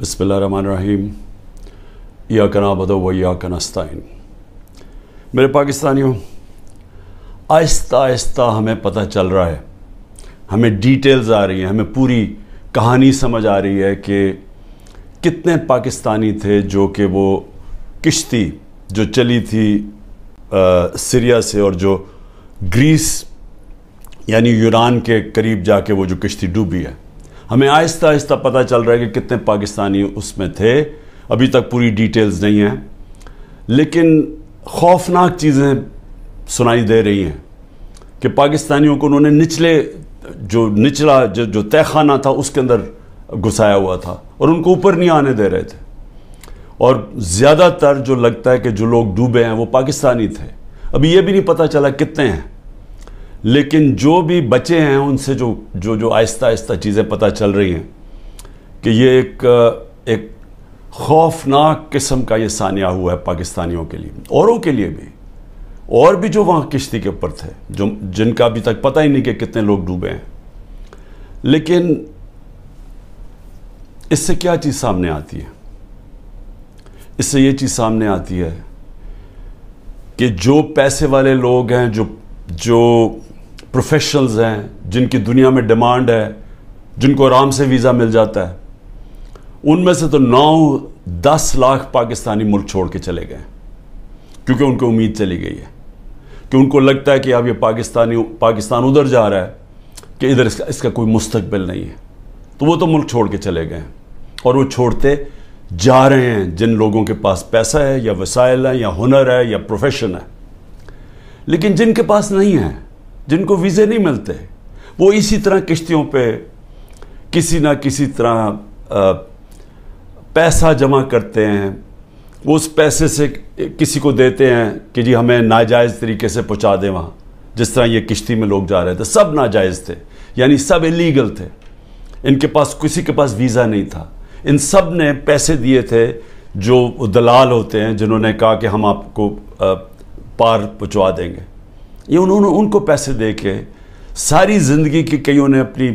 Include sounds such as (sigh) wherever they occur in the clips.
बसमीम या कना बदो व या कनास्ताइन मेरे पाकिस्तानियों आहिस्ता आहिस्ता हमें पता चल रहा है हमें डिटेल्स आ रही हैं हमें पूरी कहानी समझ आ रही है कि कितने पाकिस्तानी थे जो कि वो किश्ती जो चली थी आ, सीरिया से और जो ग्रीस यानी यूरान के करीब जाके वो जो किश्ती डूबी है हमें आहिस्ता आहिस्ता पता चल रहा है कि कितने पाकिस्तानी उसमें थे अभी तक पूरी डिटेल्स नहीं हैं लेकिन खौफनाक चीज़ें सुनाई दे रही हैं कि पाकिस्तानियों को उन्होंने निचले जो निचला जो जो तहखाना था उसके अंदर घुसाया हुआ था और उनको ऊपर नहीं आने दे रहे थे और ज़्यादातर जो लगता है कि जो लोग डूबे हैं वो पाकिस्तानी थे अभी ये भी नहीं पता चला कितने हैं लेकिन जो भी बचे हैं उनसे जो जो जो आहिस्ता आहिस्ता चीज़ें पता चल रही हैं कि ये एक एक खौफनाक किस्म का ये सानिया हुआ है पाकिस्तानियों के लिए औरों के लिए भी और भी जो वहाँ किश्ती के ऊपर थे जो जिनका अभी तक पता ही नहीं कि कितने लोग डूबे हैं लेकिन इससे क्या चीज़ सामने आती है इससे ये चीज़ सामने आती है कि जो पैसे वाले लोग हैं जो जो प्रोफेशनल्स हैं जिनकी दुनिया में डिमांड है जिनको आराम से वीज़ा मिल जाता है उनमें से तो नौ दस लाख पाकिस्तानी मुल्क छोड़ के चले गए क्योंकि उनको उम्मीद चली गई है कि उनको लगता है कि अब ये पाकिस्तानी पाकिस्तान उधर जा रहा है कि इधर इसका इसका कोई मुस्तबिल नहीं है तो वो तो मुल्क छोड़ के चले गए और वो छोड़ते जा रहे हैं जिन लोगों के पास पैसा है या वसाइल है या हुनर है या प्रोफेशन है लेकिन जिनके पास नहीं है जिनको वीज़े नहीं मिलते वो इसी तरह किश्तियों पे किसी ना किसी तरह पैसा जमा करते हैं वो उस पैसे से किसी को देते हैं कि जी हमें नाजायज़ तरीके से पहुंचा दें वहाँ जिस तरह ये किश्ती में लोग जा रहे थे सब नाजायज़ थे यानी सब इलीगल थे इनके पास किसी के पास वीज़ा नहीं था इन सब ने पैसे दिए थे जो दलाल होते हैं जिन्होंने कहा कि हम आपको पार पहुँचवा देंगे ये उन्होंने उनको पैसे दे के सारी ज़िंदगी की कईयों ने अपनी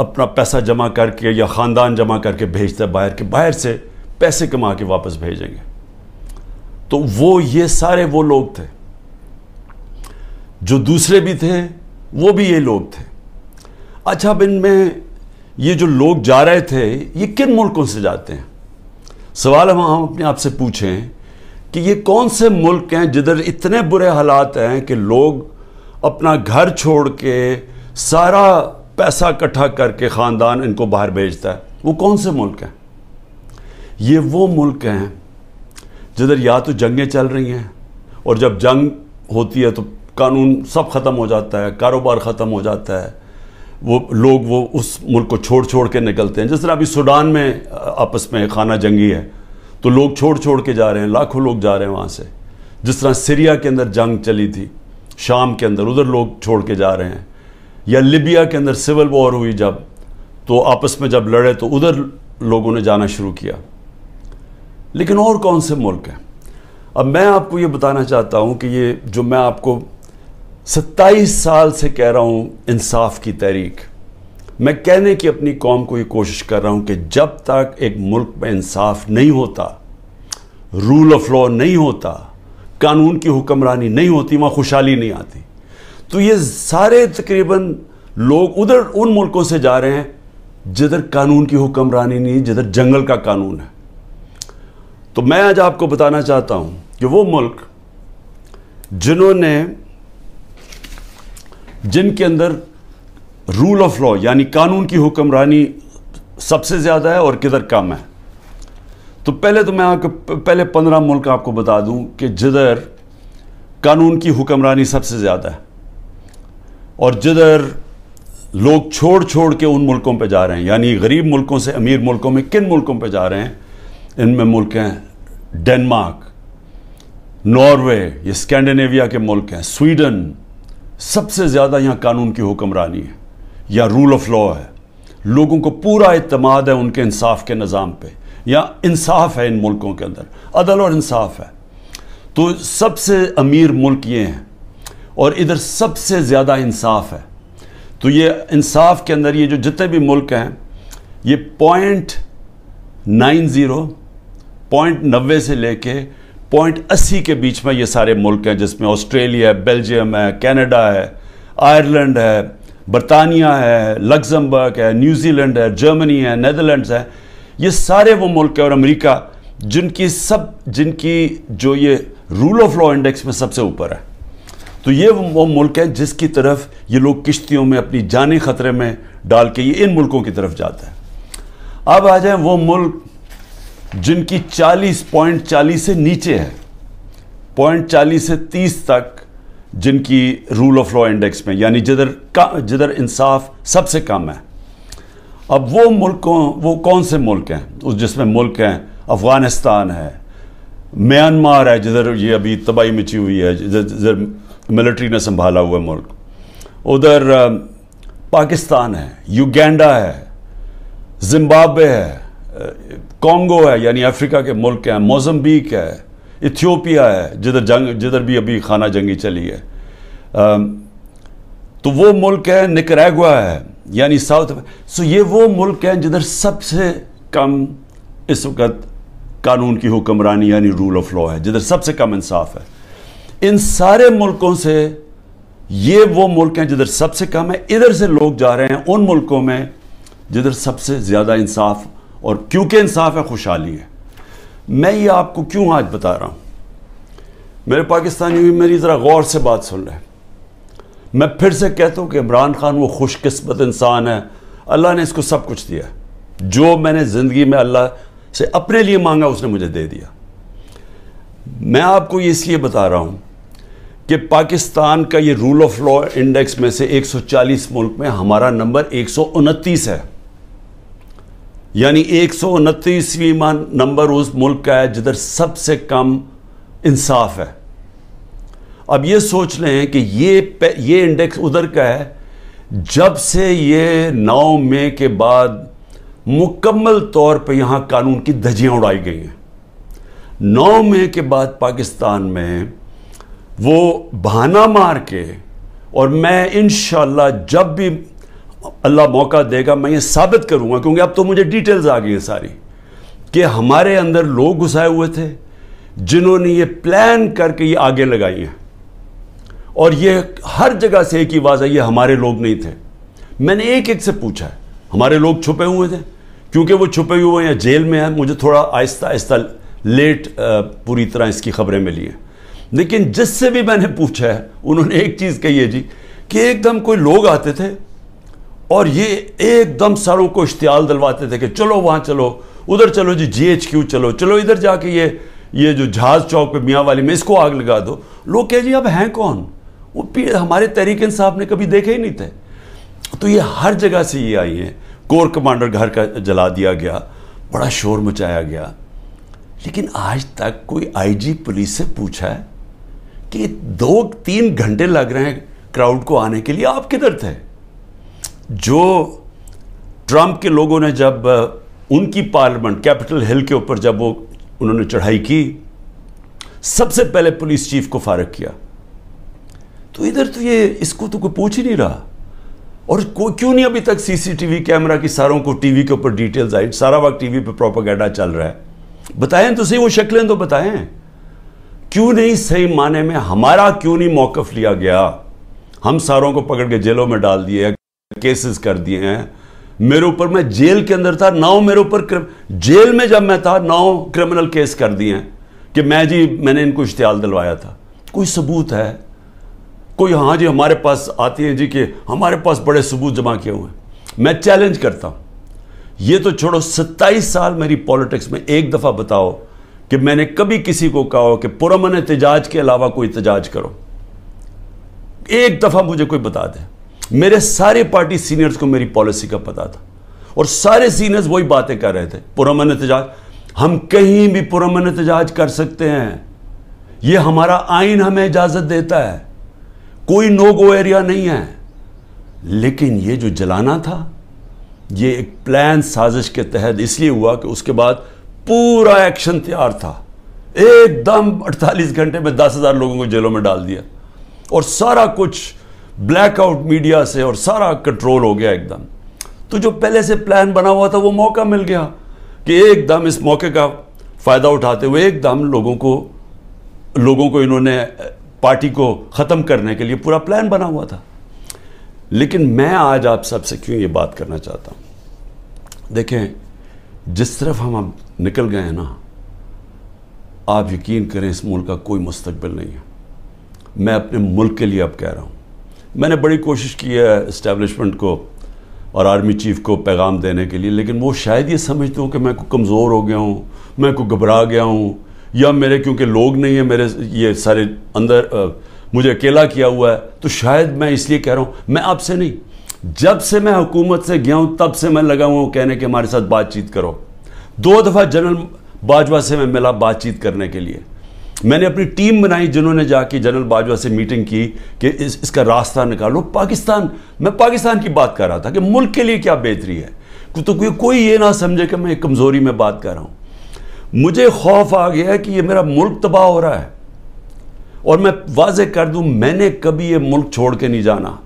अपना पैसा जमा करके या ख़ानदान जमा करके भेजता है बाहर के बाहर से पैसे कमा के वापस भेजेंगे तो वो ये सारे वो लोग थे जो दूसरे भी थे वो भी ये लोग थे अच्छा अब इनमें ये जो लोग जा रहे थे ये किन मुल्कों से जाते हैं सवाल हम हम अपने आप से पूछें कि ये कौन से मुल्क हैं जिधर इतने बुरे हालात हैं कि लोग अपना घर छोड़ के सारा पैसा इकट्ठा करके ख़ानदान इनको बाहर भेजता है वो कौन से मुल्क हैं ये वो मुल्क हैं जिधर या तो जंगें चल रही हैं और जब जंग होती है तो कानून सब ख़त्म हो जाता है कारोबार ख़त्म हो जाता है वो लोग वो उस मुल्क को छोड़ छोड़ के निकलते हैं जिस तरह अभी सूडान में आपस में खाना जंगी है तो लोग छोड़ छोड़ के जा रहे हैं लाखों लोग जा रहे हैं वहाँ से जिस तरह सीरिया के अंदर जंग चली थी शाम के अंदर उधर लोग छोड़ के जा रहे हैं या लिबिया के अंदर सिविल वॉर हुई जब तो आपस में जब लड़े तो उधर लोगों ने जाना शुरू किया लेकिन और कौन से मुल्क हैं अब मैं आपको ये बताना चाहता हूँ कि ये जो मैं आपको सत्ताईस साल से कह रहा हूँ इंसाफ की तहरीक मैं कहने की अपनी कौम को ये कोशिश कर रहा हूँ कि जब तक एक मुल्क में इंसाफ नहीं होता रूल ऑफ लॉ नहीं होता कानून की हुक्मरानी नहीं होती वहाँ खुशहाली नहीं आती तो ये सारे तकरीबन लोग उधर उन मुल्कों से जा रहे हैं जिधर कानून की हुक्मरानी नहीं जिधर जंगल का कानून है तो मैं आज आपको बताना चाहता हूँ कि वो मुल्क जिन्होंने जिनके अंदर रूल ऑफ लॉ यानी कानून की हुक्मरानी सबसे ज़्यादा है और किधर कम है तो पहले तो मैं आपको पहले पंद्रह मुल्क आपको बता दूं कि जिधर कानून की हुक्मरानी सबसे ज़्यादा है और जिधर लोग छोड़ छोड़ के उन मुल्कों पे जा रहे हैं यानी गरीब मुल्कों से अमीर मुल्कों में किन मुल्कों पे जा रहे हैं इनमें मुल्क हैं डेनमार्क नॉर्वे ये स्कैंडिनेविया के मुल्क हैं स्वीडन सबसे ज़्यादा यहाँ कानून की हुक्मरानी है या रूल ऑफ लॉ है लोगों को पूरा अतमाद है उनके इंसाफ के निज़ाम पर या इंसाफ है इन मुल्कों के अंदर अदल और इंसाफ है तो सबसे अमीर मुल्क ये हैं और इधर सबसे ज़्यादा इंसाफ है तो ये इंसाफ के अंदर ये जो जितने भी मुल्क हैं ये पॉइंट नाइन ज़ीरो पॉइंट नब्बे से लेके पॉइंट अस्सी के बीच में ये सारे मुल्क हैं जिसमें ऑस्ट्रेलिया है बेल्जियम है कनाडा है आयरलैंड है बरतानिया है लग्जमबर्ग है न्यूजीलैंड है जर्मनी है नदरलैंड है ये सारे वो मुल्क हैं और अमेरिका जिनकी सब जिनकी जो ये रूल ऑफ लॉ इंडेक्स में सबसे ऊपर है तो ये वो मुल्क है जिसकी तरफ ये लोग किश्तियों में अपनी जाने खतरे में डाल के ये इन मुल्कों की तरफ जाते हैं अब आ जाए वो मुल्क जिनकी 40 पॉइंट चालीस से नीचे है पॉइंट चालीस से 30 तक जिनकी रूल ऑफ लॉ इंडेक्स में यानी जिधर का जिधर इंसाफ सबसे कम है अब वो मुल्कों वो कौन से मुल्क हैं उस जिसमें मुल्क हैं अफ़गानिस्तान है म्यांमार है जिधर ये अभी तबाही मची हुई है जिधर मिलिट्री ने संभाला हुआ मुल्क उधर पाकिस्तान है युगेंडा है जिम्बाब्वे है कॉन्गो है यानी अफ्रीका के मुल्क हैं मोजम्बिक है इथियोपिया है जिधर जंग जिधर भी अभी खाना जंगी चली है आ, तो वो मुल्क है निकरेगुआ है यानी साउथ सो ये वो मुल्क है जिधर सबसे कम इस वक्त कानून की हुक्मरानी यानी रूल ऑफ लॉ है जिधर सबसे कम इंसाफ है इन सारे मुल्कों से ये वो मुल्क हैं जिधर सबसे कम है इधर से लोग जा रहे हैं उन मुल्कों में जिधर सबसे ज़्यादा इंसाफ और क्योंकि इंसाफ है खुशहाली है मैं ये आपको क्यों आज बता रहा हूँ मेरे पाकिस्तानी भी मेरी ज़रा गौर से बात सुन रहे मैं फिर से कहता हूँ कि इमरान खान वो खुशकस्मत इंसान है अल्लाह ने इसको सब कुछ दिया जो मैंने ज़िंदगी में अल्लाह से अपने लिए मांगा उसने मुझे दे दिया मैं आपको ये इसलिए बता रहा हूँ कि पाकिस्तान का ये रूल ऑफ लॉ इंडेक्स में से 140 मुल्क में हमारा नंबर एक है यानी एक सौ उनतीसवीं नंबर उस मुल्क का है जिधर सबसे कम इंसाफ है अब ये सोच लें कि ये ये इंडेक्स उधर का है जब से ये नौ मई के बाद मुकम्मल तौर पे यहाँ कानून की धजियाँ उड़ाई गई हैं नौ मई के बाद पाकिस्तान में वो बहाना मार के और मैं इन जब भी अल्लाह मौका देगा मैं ये साबित करूंगा क्योंकि अब तो मुझे डिटेल्स आ गई है सारी कि हमारे अंदर लोग घुसाए हुए थे जिन्होंने ये प्लान करके ये आगे लगाई हैं और ये हर जगह से एक ही आवाज़ आई ये हमारे लोग नहीं थे मैंने एक एक से पूछा है हमारे लोग छुपे हुए थे क्योंकि वो छुपे हुए हैं जेल में हैं मुझे थोड़ा आहिस्ता आहिस्ता लेट पूरी तरह इसकी खबरें मिली हैं लेकिन जिससे भी मैंने पूछा है उन्होंने एक चीज़ कही है जी कि एकदम कोई लोग आते थे और ये एकदम सरों को इश्तियाल दिलवाते थे कि चलो वहाँ चलो उधर चलो जी एच क्यू चलो चलो इधर जाके ये ये जो जहाज चौक पे मियाँ वाली में इसको आग लगा दो लोग कह जी अब हैं कौन वो हमारे तहरीक साहब ने कभी देखे ही नहीं थे तो ये हर जगह से ये आई हैं कोर कमांडर घर का जला दिया गया बड़ा शोर मचाया गया लेकिन आज तक कोई आईजी पुलिस से पूछा है कि दो तीन घंटे लग रहे हैं क्राउड को आने के लिए आप किधर थे जो ट्रंप के लोगों ने जब उनकी पार्लियामेंट कैपिटल हिल के ऊपर जब वो उन्होंने चढ़ाई की सबसे पहले पुलिस चीफ को फारग किया तो इधर तो ये इसको तो कोई पूछ ही नहीं रहा और को क्यों नहीं अभी तक सीसीटीवी कैमरा की सारों को टीवी के ऊपर डिटेल्स आई सारा वक्त टीवी पे प्रोपागेंडा चल रहा है बताएं तो सही वो शक्लें तो बताएं क्यों नहीं सही माने में हमारा क्यों नहीं मौकफ लिया गया हम सारों को पकड़ के जेलों में डाल दिया केसेस कर दिए हैं मेरे ऊपर मैं जेल के अंदर था नाउ मेरे ऊपर जेल में जब मैं था नाउ क्रिमिनल केस कर दिए हैं कि मैं जी मैंने इनको इश्तियाल दिलवाया था कोई सबूत है कोई हाँ जी हमारे पास आती हैं जी कि हमारे पास बड़े सबूत जमा किए हुए हैं मैं चैलेंज करता हूँ ये तो छोड़ो सत्ताईस साल मेरी पॉलिटिक्स में एक दफ़ा बताओ कि मैंने कभी किसी को कहा हो कि पुरमन एहतजाज के अलावा कोई एहतजाज करो एक दफ़ा मुझे कोई बता दे मेरे सारे पार्टी सीनियर्स को मेरी पॉलिसी का पता था और सारे सीनियर्स वही बातें कर रहे थे पुरमन एहतजाज हम कहीं भी पुरमन एहतजाज कर सकते हैं ये हमारा आइन हमें इजाज़त देता है कोई नो गो एरिया नहीं है लेकिन ये जो जलाना था ये एक प्लान साजिश के तहत इसलिए हुआ कि उसके बाद पूरा एक्शन तैयार था एकदम 48 घंटे में 10,000 लोगों को जेलों में डाल दिया और सारा कुछ ब्लैकआउट मीडिया से और सारा कंट्रोल हो गया एकदम तो जो पहले से प्लान बना हुआ था वो मौका मिल गया कि एकदम इस मौके का फ़ायदा उठाते हुए एकदम लोगों को लोगों को इन्होंने पार्टी को ख़त्म करने के लिए पूरा प्लान बना हुआ था लेकिन मैं आज आप सबसे क्यों ये बात करना चाहता हूँ देखें जिस तरफ हम अब निकल गए हैं ना आप यकीन करें इस मुल्क का कोई मुस्तबिल नहीं है मैं अपने मुल्क के लिए अब कह रहा हूँ मैंने बड़ी कोशिश की है इस्टेब्लिशमेंट को और आर्मी चीफ को पैगाम देने के लिए लेकिन वो शायद ये समझते हो कि मैं को कमज़ोर हो गया हूँ मैं को घबरा गया हूँ या मेरे क्योंकि लोग नहीं है मेरे ये सारे अंदर आ, मुझे अकेला किया हुआ है तो शायद मैं इसलिए कह रहा हूँ मैं आपसे नहीं जब से मैं हुकूमत से गया हूँ तब से मैं लगा हुआ हूँ कहने के हमारे साथ बातचीत करो दो दफ़ा जनरल बाजवा से मैं मिला बातचीत करने के लिए मैंने अपनी टीम बनाई जिन्होंने जाके जनरल बाजवा से मीटिंग की कि इस, इसका रास्ता निकालो पाकिस्तान मैं पाकिस्तान की बात कर रहा था कि मुल्क के लिए क्या बेहतरी है तो कोई कोई ये ना समझे कि मैं कमज़ोरी में बात कर रहा हूं मुझे खौफ आ गया है कि ये मेरा मुल्क तबाह हो रहा है और मैं वाजे कर दूं मैंने कभी ये मुल्क छोड़ के नहीं जाना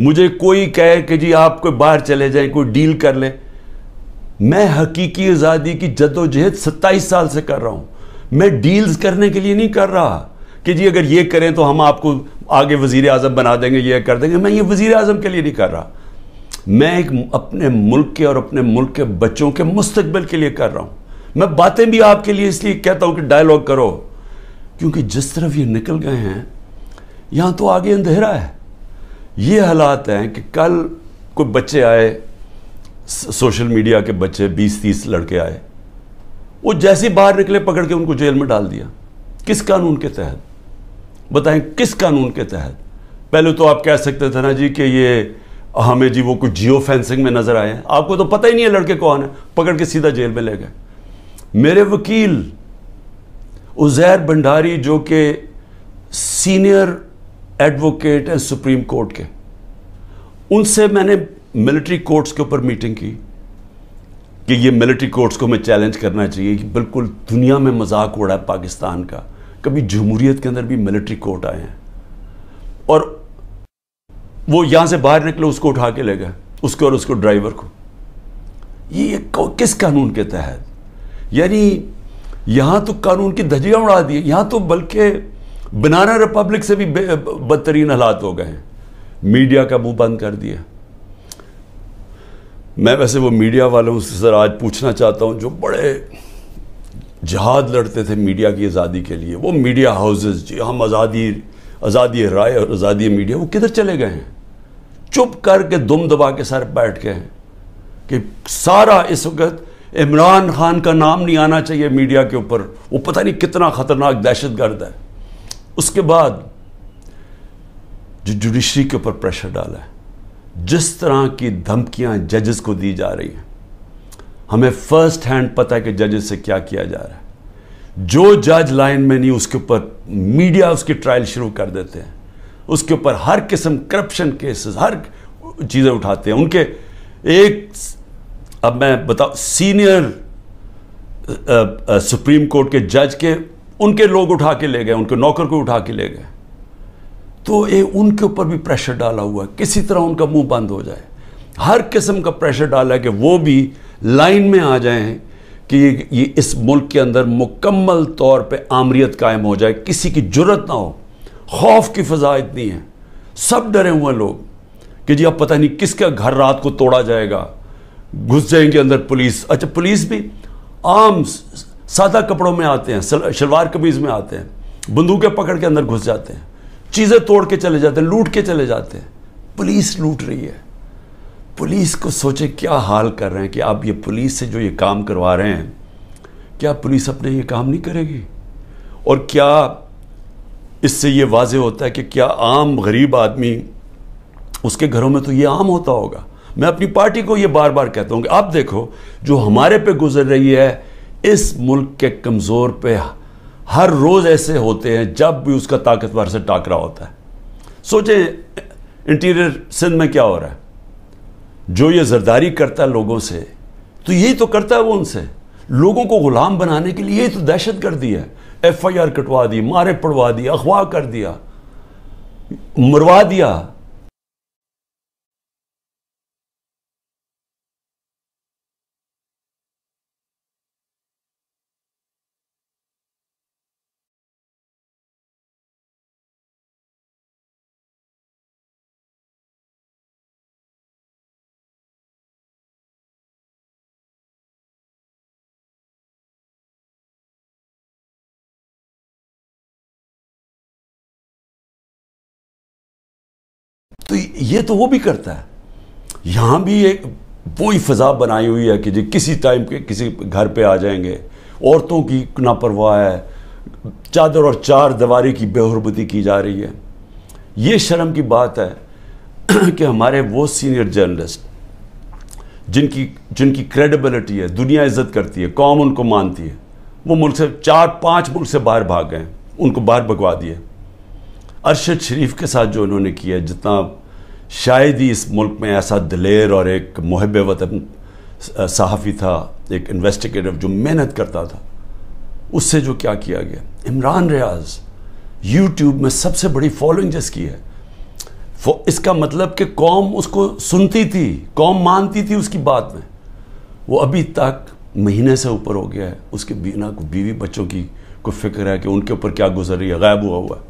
मुझे कोई कहे कि जी आप कोई बाहर चले जाएं कोई डील कर ले मैं हकीकी आज़ादी की जद्दोजहद सत्ताईस साल से कर रहा हूं मैं डील्स करने के लिए नहीं कर रहा कि जी अगर ये करें तो हम आपको आगे वजीर अजम बना देंगे ये कर देंगे मैं ये वजीर अजम के लिए नहीं कर रहा मैं एक अपने मुल्क के और अपने मुल्क के बच्चों के मुस्तबिल के लिए कर रहा हूं मैं बातें भी आपके लिए इसलिए कहता हूं कि डायलॉग करो क्योंकि जिस तरफ ये निकल गए हैं यहां तो आगे अंधेरा है ये हालात हैं कि कल कोई बच्चे आए सोशल मीडिया के बच्चे बीस तीस लड़के आए वो जैसे बाहर निकले पकड़ के उनको जेल में डाल दिया किस कानून के तहत बताएं किस कानून के तहत पहले तो आप कह सकते थे ना जी कि ये हमें हाँ जी वो कुछ जियो फेंसिंग में नज़र आए हैं आपको तो पता ही नहीं है लड़के कौन है पकड़ के सीधा जेल में ले गए मेरे वकील उजैर भंडारी जो कि सीनियर एडवोकेट हैं सुप्रीम कोर्ट के उनसे मैंने मिलिट्री कोर्ट्स के ऊपर मीटिंग की कि ये मिलिट्री कोर्ट्स को हमें चैलेंज करना चाहिए कि बिल्कुल दुनिया में मजाक उड़ा है पाकिस्तान का कभी जमहूरीत के अंदर भी मिलिट्री कोर्ट आए हैं और वो यहाँ से बाहर निकले उसको उठा के ले गए उसको और उसको ड्राइवर को ये किस कानून के तहत यानी यहाँ तो कानून की धजियाँ उड़ा दी यहाँ तो बल्कि बनाना रिपब्लिक से भी बदतरीन हालात हो गए हैं मीडिया का मुंह बंद कर दिया मैं वैसे वो मीडिया वालों से सर आज पूछना चाहता हूँ जो बड़े जहाद लड़ते थे मीडिया की आज़ादी के लिए वो मीडिया हाउसेज जी हम आज़ादी आज़ादी राय और आज़ादी मीडिया वो किधर चले गए हैं चुप करके दुम दबा के सर बैठ गए हैं कि सारा इस वक्त इमरान खान का नाम नहीं आना चाहिए मीडिया के ऊपर वो पता नहीं कितना ख़तरनाक दहशत गर्द है उसके बाद जो जुडिशरी के ऊपर प्रेशर डाला है जिस तरह की धमकियां जजेस को दी जा रही हैं हमें फर्स्ट हैंड पता है कि जजेस से क्या किया जा रहा है जो जज लाइन में नहीं उसके ऊपर मीडिया उसकी ट्रायल शुरू कर देते हैं उसके ऊपर हर किस्म करप्शन केसेस हर चीज़ें उठाते हैं उनके एक अब मैं बताऊ सीनियर सुप्रीम कोर्ट के जज के उनके लोग उठा के ले गए उनके नौकर को उठा के ले गए तो ये उनके ऊपर भी प्रेशर डाला हुआ है किसी तरह उनका मुंह बंद हो जाए हर किस्म का प्रेशर डाला है कि वो भी लाइन में आ जाएं कि ये, इस मुल्क के अंदर मुकम्मल तौर पे आमरीत कायम हो जाए किसी की जरूरत ना हो खौफ की फ़जा इतनी है सब डरे हुए हैं लोग कि जी अब पता नहीं किसका घर रात को तोड़ा जाएगा घुस जाएंगे अंदर पुलिस अच्छा पुलिस भी आम सादा कपड़ों में आते हैं शलवार कमीज में आते हैं बंदूकें पकड़ के अंदर घुस जाते हैं चीज़ें तोड़ के चले जाते हैं लूट के चले जाते हैं पुलिस लूट रही है पुलिस को सोचे क्या हाल कर रहे हैं कि आप ये पुलिस से जो ये काम करवा रहे हैं क्या पुलिस अपने ये काम नहीं करेगी और क्या इससे ये वाज होता है कि क्या आम गरीब आदमी उसके घरों में तो ये आम होता होगा मैं अपनी पार्टी को ये बार बार कहता हूँ कि आप देखो जो हमारे पे गुजर रही है इस मुल्क के कमज़ोर पे हर रोज़ ऐसे होते हैं जब भी उसका ताकतवर से टाकरा होता है सोचें इंटीरियर सिंध में क्या हो रहा है जो ये जरदारी करता है लोगों से तो यही तो करता है वो उनसे लोगों को ग़ुलाम बनाने के लिए यही तो दहशत कर दी है एफ आई आर कटवा दी मारे पड़वा दी अखवा कर दिया मरवा दिया ये तो वो भी करता है यहाँ भी एक वही फजा बनाई हुई है कि जी किसी टाइम के किसी घर पे आ जाएंगे औरतों की नापरवाह है चादर और चार दीवारी की बेहरबती की जा रही है ये शर्म की बात है (clears throat) कि हमारे वो सीनियर जर्नलिस्ट जिनकी जिनकी क्रेडिबिलिटी है दुनिया इज्जत करती है कौम उनको मानती है वो मुल्क से चार पांच मुल्क से बाहर भाग गए उनको बाहर भगवा दिए अरशद शरीफ के साथ जो उन्होंने किया जितना शायद ही इस मुल्क में ऐसा दिलेर और एक मुहब वतन सहाफ़ी था एक इन्वेस्टिगेटिव जो मेहनत करता था उससे जो क्या किया गया इमरान रियाज यूट्यूब में सबसे बड़ी फॉलोइंग जिसकी है इसका मतलब कि कौम उसको सुनती थी कौम मानती थी उसकी बात में वो अभी तक महीने से ऊपर हो गया है उसके बिना को बीवी बच्चों की कोई फिक्र है कि उनके ऊपर क्या गुजर रही है गायब हुआ हुआ है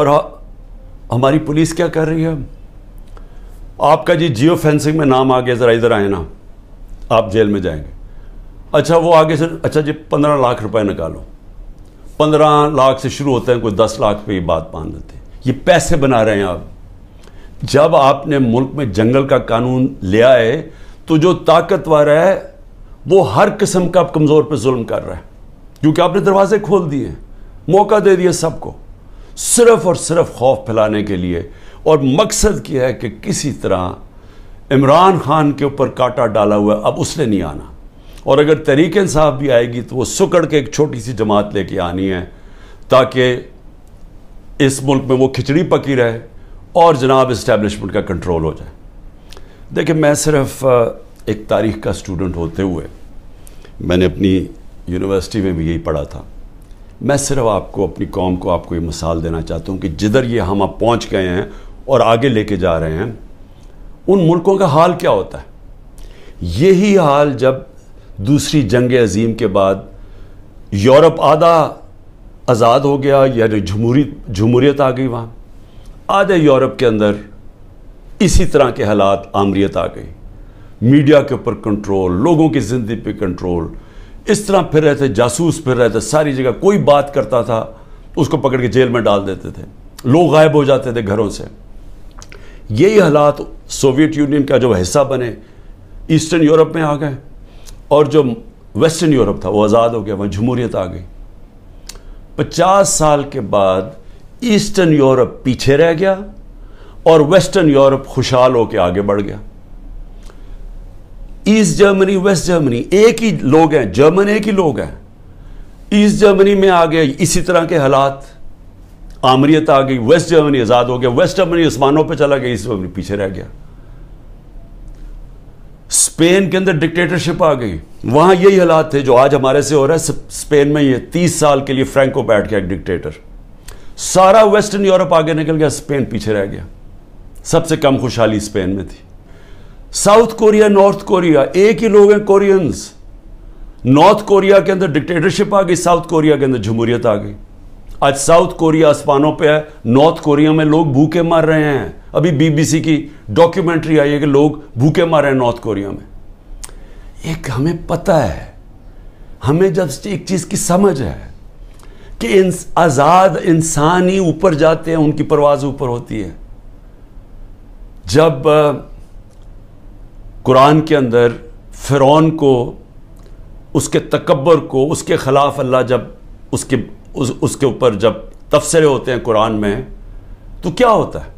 और हाँ, हमारी पुलिस क्या कर रही है आपका जी जियो फेंसिंग में नाम आ गया ज़रा इधर आए ना आप जेल में जाएंगे अच्छा वो आगे से अच्छा जी पंद्रह लाख रुपए निकालो पंद्रह लाख से शुरू होते हैं कोई दस लाख पे ये बात मान लेते हैं ये पैसे बना रहे हैं आप जब आपने मुल्क में जंगल का कानून ले आए तो जो ताकतवर है वो हर किस्म का कमज़ोर पे जुल्म कर रहा है क्योंकि आपने दरवाजे खोल दिए मौका दे दिया सबको सिर्फ और सिर्फ खौफ फैलाने के लिए और मकसद क्या है कि किसी तरह इमरान खान के ऊपर काटा डाला हुआ अब उसने नहीं आना और अगर तरीक इंसाफ भी आएगी तो वो सुकड़ के एक छोटी सी जमात लेके आनी है ताकि इस मुल्क में वो खिचड़ी पकी रहे और जनाब इस्टेब्लिशमेंट का कंट्रोल हो जाए देखिए मैं सिर्फ एक तारीख का स्टूडेंट होते हुए मैंने अपनी यूनिवर्सिटी में भी यही पढ़ा था मैं सिर्फ आपको अपनी कौम को आपको ये मिसाल देना चाहता हूँ कि जिधर ये हम आप पहुँच गए हैं और आगे लेके जा रहे हैं उन मुल्कों का हाल क्या होता है यही हाल जब दूसरी जंग अजीम के बाद यूरोप आधा आज़ाद हो गया यानी जमूरी जमहूरीत आ गई वहाँ आधे यूरोप के अंदर इसी तरह के हालात आमरीत आ गई मीडिया के ऊपर कंट्रोल लोगों की ज़िंदगी पे कंट्रोल इस तरह फिर रहे थे जासूस फिर रहे थे सारी जगह कोई बात करता था तो उसको पकड़ के जेल में डाल देते थे लोग गायब हो जाते थे घरों से यही हालात सोवियत यूनियन का जो हिस्सा बने ईस्टर्न यूरोप में आ गए और जो वेस्टर्न यूरोप था वो आज़ाद हो गया वहाँ जमहूरियत आ गई पचास साल के बाद ईस्टर्न यूरोप पीछे रह गया और वेस्टर्न यूरोप खुशहाल होकर आगे बढ़ गया ईस्ट जर्मनी वेस्ट जर्मनी एक ही लोग हैं जर्मन एक ही लोग हैं ईस्ट जर्मनी में आ गए इसी तरह के हालात आमरीत आ गई वेस्ट जर्मनी आज़ाद हो गया वेस्ट जर्मनी आसमानों पर चला गया ईस्ट जर्मनी पीछे रह गया स्पेन के अंदर डिक्टेटरशिप आ गई वहां यही हालात थे जो आज हमारे से हो रहा है स्पेन में ये तीस साल के लिए फ्रैंको बैठ गया एक डिक्टेटर सारा वेस्टर्न यूरोप आगे निकल गया स्पेन पीछे रह गया सबसे कम खुशहाली स्पेन में थी साउथ कोरिया नॉर्थ कोरिया एक ही लोग हैं कोरियंस नॉर्थ कोरिया के अंदर डिक्टेटरशिप आ गई साउथ कोरिया के अंदर जमहूरियत आ गई आज साउथ कोरिया आसमानों पे है नॉर्थ कोरिया में लोग भूखे मर रहे हैं अभी बीबीसी की डॉक्यूमेंट्री आई है कि लोग भूखे मर रहे हैं नॉर्थ कोरिया में एक हमें पता है हमें जब एक चीज़ की समझ है कि इन, आज़ाद इंसान ही ऊपर जाते हैं उनकी परवाज ऊपर होती है जब कुरान के अंदर फ़िरौन को उसके तकबर को उसके ख़िलाफ़ अल्लाह जब उसके उस, उसके ऊपर जब तबसरे होते हैं कुरान में तो क्या होता है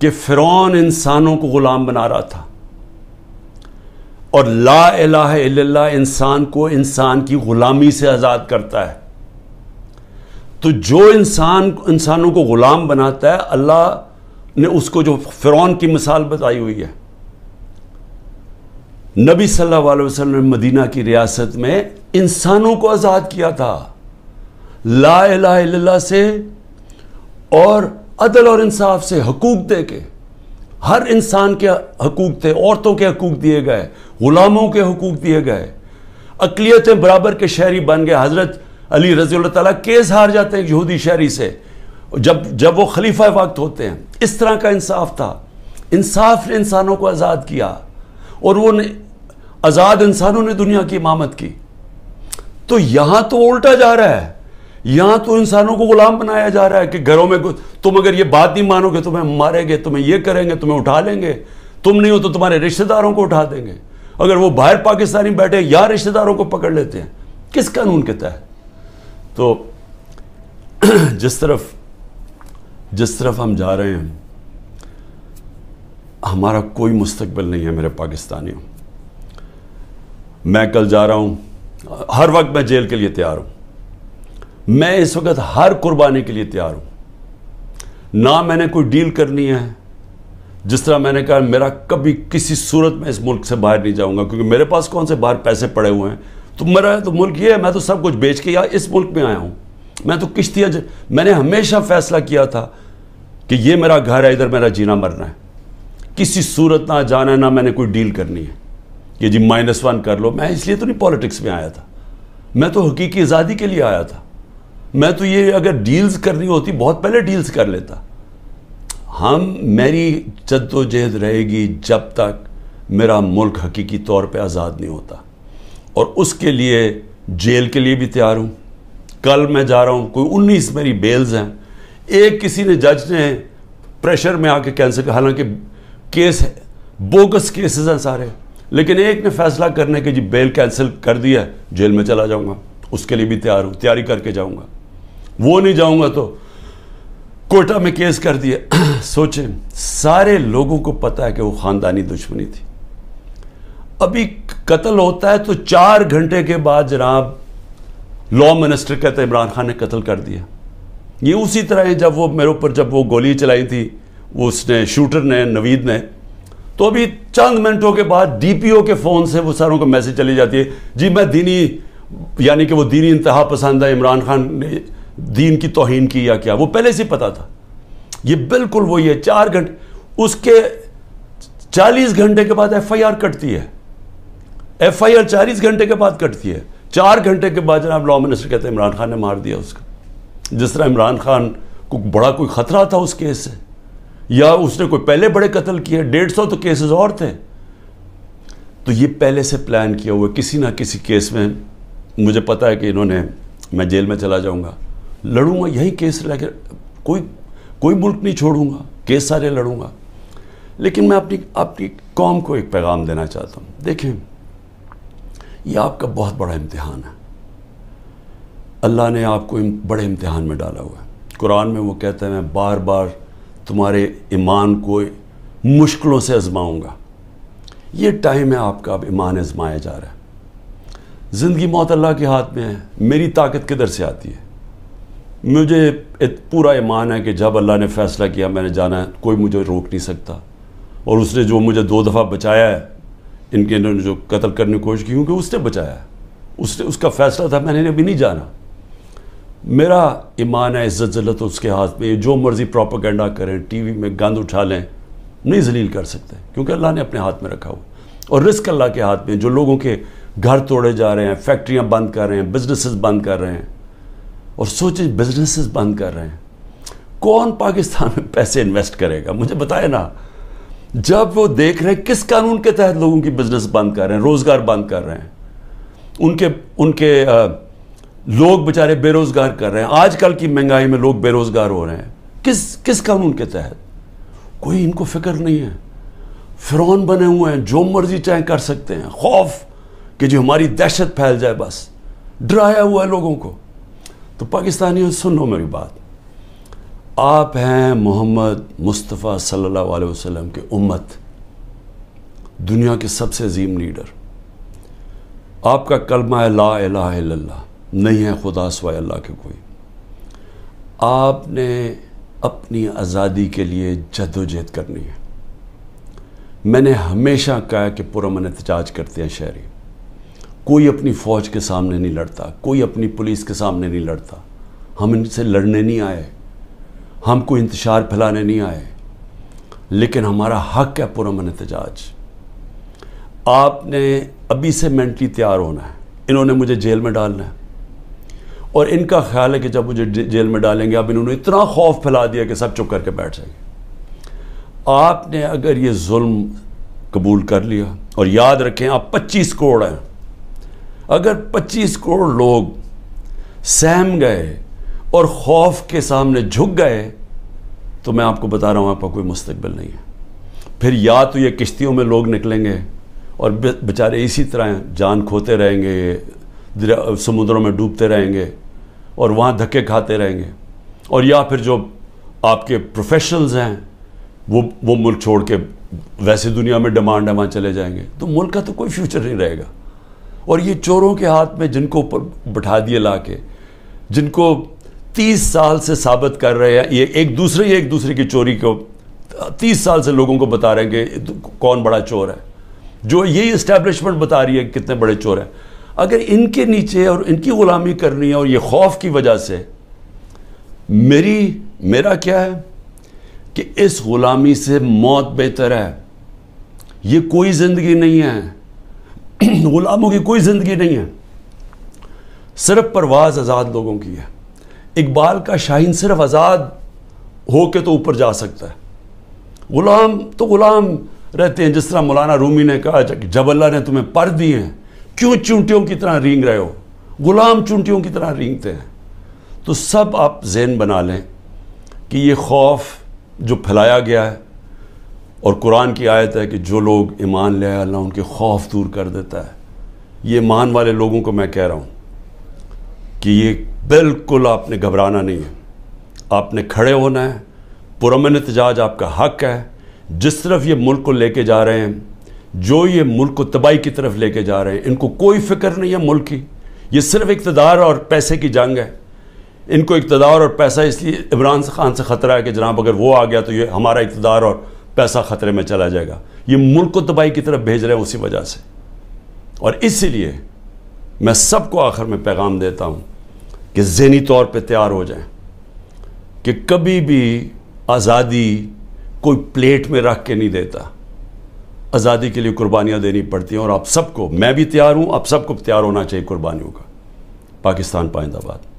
कि फ़िरौन इंसानों को ग़ुलाम बना रहा था और ला इला इंसान को इंसान की ग़ुलामी से आज़ाद करता है तो जो इंसान इंसानों को ग़ुलाम बनाता है अल्लाह ने उसको जो फ़िरौन की मिसाल बताई हुई है नबी सल्लल्लाहु अलैहि वसल्लम ने मदीना की रियासत में इंसानों को आज़ाद किया था ला इला से और अदल और इंसाफ से हकूक दे के हर इंसान के हकूक थे औरतों के हकूक दिए गए ग़ुलामों के हकूक दिए गए अकलीतें बराबर के शहरी बन गए हज़रत अली रजी तला केस हार जाते हैं यहूदी शहरी से जब जब वो खलीफा वक्त होते हैं इस तरह का इंसाफ था इंसाफ ने इंसानों को आज़ाद किया और वो आज़ाद इंसानों ने दुनिया की इमामत की तो यहां तो उल्टा जा रहा है यहां तो इंसानों को गुलाम बनाया जा रहा है कि घरों में तुम अगर ये बात नहीं मानोगे तुम्हें तो मारेंगे तुम्हें ये करेंगे तुम्हें उठा लेंगे तुम नहीं हो तो तुम्हारे रिश्तेदारों को उठा देंगे अगर वो बाहर पाकिस्तानी बैठे या रिश्तेदारों को पकड़ लेते हैं किस कानून के तहत तो (clears throat) जिस तरफ जिस तरफ हम जा रहे हैं हमारा कोई मुस्तकबिल नहीं है मेरे पाकिस्तानियों मैं कल जा रहा हूं हर वक्त मैं जेल के लिए तैयार हूं मैं इस वक्त हर कुर्बानी के लिए तैयार हूं ना मैंने कोई डील करनी है जिस तरह मैंने कहा मेरा कभी किसी सूरत में इस मुल्क से बाहर नहीं जाऊंगा क्योंकि मेरे पास कौन से बाहर पैसे पड़े हुए हैं तो मेरा तो मुल्क ये है मैं तो सब कुछ बेच के या इस मुल्क में आया हूँ मैं तो किश्तियां मैंने हमेशा फैसला किया था कि ये मेरा घर है इधर मेरा जीना मरना है किसी सूरत ना जाना है ना मैंने कोई डील करनी है कि जी माइनस वन कर लो मैं इसलिए तो नहीं पॉलिटिक्स में आया था मैं तो हकीकी आज़ादी के लिए आया था मैं तो ये अगर डील्स करनी होती बहुत पहले डील्स कर लेता हम मेरी जद्दोजहद रहेगी जब तक मेरा मुल्क हकीकी तौर पे आज़ाद नहीं होता और उसके लिए जेल के लिए भी तैयार हूँ कल मैं जा रहा हूँ कोई उन्नीस मेरी बेल्स हैं एक किसी ने जज ने प्रेशर में आके कैंसिल हालांकि केस है बोगस केसेस हैं सारे लेकिन एक ने फैसला करने के जी बेल कैंसिल कर दिया जेल में चला जाऊंगा उसके लिए भी तैयार हूं तैयारी करके जाऊंगा वो नहीं जाऊंगा तो कोटा में केस कर दिया (clears throat) सोचे सारे लोगों को पता है कि वो ख़ानदानी दुश्मनी थी अभी कत्ल होता है तो चार घंटे के बाद जनाब लॉ मिनिस्टर कहते इमरान खान ने कत्ल कर दिया ये उसी तरह है जब वो मेरे ऊपर जब वो गोली चलाई थी वो उसने शूटर ने नवीद ने तो अभी चंद मिनटों के बाद डीपीओ के फ़ोन से वो सारों को मैसेज चली जाती है जी मैं दीनी यानी कि वो दीनी इंतहा पसंद है इमरान खान ने दीन की तोहन की या क्या वो पहले से पता था ये बिल्कुल वही है चार घंटे उसके चालीस घंटे के बाद एफ आई आर कटती है एफ आई आर चालीस घंटे के बाद कटती है चार घंटे के बाद जनाब लॉ मिनिस्टर कहते हैं इमरान खान ने मार दिया उसका जिस तरह इमरान खान को बड़ा कोई ख़तरा था उस केस से या उसने कोई पहले बड़े कत्ल किए डेढ़ सौ तो केसेस और थे तो ये पहले से प्लान किया हुआ किसी ना किसी केस में मुझे पता है कि इन्होंने मैं जेल में चला जाऊंगा लड़ूंगा यही केस लेकर कोई कोई मुल्क नहीं छोड़ूंगा केस सारे लड़ूंगा लेकिन मैं अपनी आपकी कौम को एक पैगाम देना चाहता हूँ देखें यह आपका बहुत बड़ा इम्तहान है अल्लाह ने आपको बड़े इम्तहान में डाला हुआ है कुरान में वो कहते हैं मैं बार बार तुम्हारे ईमान को मुश्किलों से आजमाऊँगा ये टाइम है आपका अब ईमान आजमाया जा रहा है ज़िंदगी मौत अल्लाह के हाथ में है मेरी ताकत किधर से आती है मुझे पूरा ईमान है कि जब अल्लाह ने फ़ैसला किया मैंने जाना है कोई मुझे रोक नहीं सकता और उसने जो मुझे दो दफ़ा बचाया है इनके इन्होंने जो कत्ल करने की कोशिश की क्योंकि उसने बचाया है उसने उसका फ़ैसला था मैंने अभी नहीं जाना मेरा ईमान है इज़्ज़त जल्लत उसके हाथ में जो मर्ज़ी प्रोपागेंडा करें टी वी में गंद उठा लें नहीं जलील कर सकते क्योंकि अल्लाह ने अपने हाथ में रखा हुआ और रिस्क अल्लाह के हाथ में जो लोगों के घर तोड़े जा रहे हैं फैक्ट्रियाँ बंद कर रहे हैं बिजनेसेस बंद कर रहे हैं और सोचे बिजनेसेस बंद कर रहे हैं कौन पाकिस्तान में पैसे इन्वेस्ट करेगा मुझे बताए ना जब वो देख रहे हैं किस कानून के तहत लोगों की बिजनेस बंद कर रहे हैं रोज़गार बंद कर रहे हैं उनके उनके आ, लोग बेचारे बेरोजगार कर रहे हैं आजकल की महंगाई में लोग बेरोजगार हो रहे हैं किस किस कानून के तहत कोई इनको फिक्र नहीं है फिरौन बने हुए हैं जो मर्जी चाहे कर सकते हैं खौफ कि जो हमारी दहशत फैल जाए बस डराया हुआ है लोगों को तो पाकिस्तानियों सुन लो मेरी बात आप हैं मोहम्मद मुस्तफ़ा सल्लल्लाहु अलैहि वसल्लम के उम्मत दुनिया के सबसे अजीम लीडर आपका कलमा है ला इलाहा इल्लल्लाह नहीं है खुदा सवाए अल्लाह के कोई आपने अपनी आज़ादी के लिए जदोजहद करनी है मैंने हमेशा कहा कि पुरमन एहतजाज करते हैं शहरी कोई अपनी फ़ौज के सामने नहीं लड़ता कोई अपनी पुलिस के सामने नहीं लड़ता हम इनसे लड़ने नहीं आए हम कोई इंतजार फैलाने नहीं आए लेकिन हमारा हक है पुरमन एहतजाज आपने अभी से मेंटली तैयार होना है इन्होंने मुझे जेल में डालना है और इनका ख्याल है कि जब मुझे जेल में डालेंगे अब इन्होंने इतना खौफ फैला दिया कि सब चुप करके बैठ जाएंगे आपने अगर ये जुल्म कबूल कर लिया और याद रखें आप 25 करोड़ हैं अगर 25 करोड़ लोग सहम गए और खौफ के सामने झुक गए तो मैं आपको बता रहा हूँ आपका कोई मुस्तबिल नहीं है फिर या तो ये किश्तियों में लोग निकलेंगे और बेचारे इसी तरह जान खोते रहेंगे समुद्रों में डूबते रहेंगे और वहाँ धक्के खाते रहेंगे और या फिर जो आपके प्रोफेशनल्स हैं वो वो मुल्क छोड़ के वैसे दुनिया में डिमांड है वहाँ चले जाएंगे तो मुल्क का तो कोई फ्यूचर नहीं रहेगा और ये चोरों के हाथ में जिनको ऊपर बैठा दिए ला के जिनको तीस साल से साबित कर रहे हैं ये एक दूसरे ही एक दूसरे की चोरी को तीस साल से लोगों को बता रहे हैं कि कौन बड़ा चोर है जो यही इस्टेब्लिशमेंट बता रही है कितने बड़े चोर हैं अगर इनके नीचे और इनकी ग़ुलामी करनी है और ये खौफ की वजह से मेरी मेरा क्या है कि इस ग़ुलामी से मौत बेहतर है ये कोई ज़िंदगी नहीं है (clears throat) ग़ुलामों की कोई ज़िंदगी नहीं है सिर्फ परवाज़ आज़ाद लोगों की है इकबाल का शाहीन सिर्फ आज़ाद हो के तो ऊपर जा सकता है ग़ुलाम तो ग़ुलाम रहते हैं जिस तरह मौलाना रूमी ने कहा जब अल्लाह ने तुम्हें पर दिए हैं क्यों चूंटियों की तरह रींग रहे हो गुलाम चूंटियों की तरह रींगते हैं तो सब आप जहन बना लें कि ये खौफ जो फैलाया गया है और कुरान की आयत है कि जो लोग ईमान ले आए अल्लाह उनके खौफ दूर कर देता है ये ईमान वाले लोगों को मैं कह रहा हूँ कि ये बिल्कुल आपने घबराना नहीं है आपने खड़े होना है पुरमन एहतजाज आपका हक है जिस तरफ ये मुल्क को लेके जा रहे हैं जो ये मुल्क को तबाही की तरफ लेके जा रहे हैं इनको कोई फिक्र नहीं है मुल्क की ये सिर्फ इकतदार और पैसे की जंग है इनको इकतदार और पैसा इसलिए इमरान खान से ख़तरा है कि जनाब अगर वो आ गया तो ये हमारा इकतदार और पैसा ख़तरे में चला जाएगा ये मुल्क को तबाही की तरफ भेज रहे हैं उसी वजह से और इसीलिए मैं सबको आखिर में पैगाम देता हूँ कि जहनी तौर पर तैयार हो जाए कि कभी भी आज़ादी कोई प्लेट में रख के नहीं देता आज़ादी के लिए कुर्बानियाँ देनी पड़ती हैं और आप सबको मैं भी तैयार हूँ आप सबको तैयार होना चाहिए कुर्बानियों का पाकिस्तान पाइंदाबाद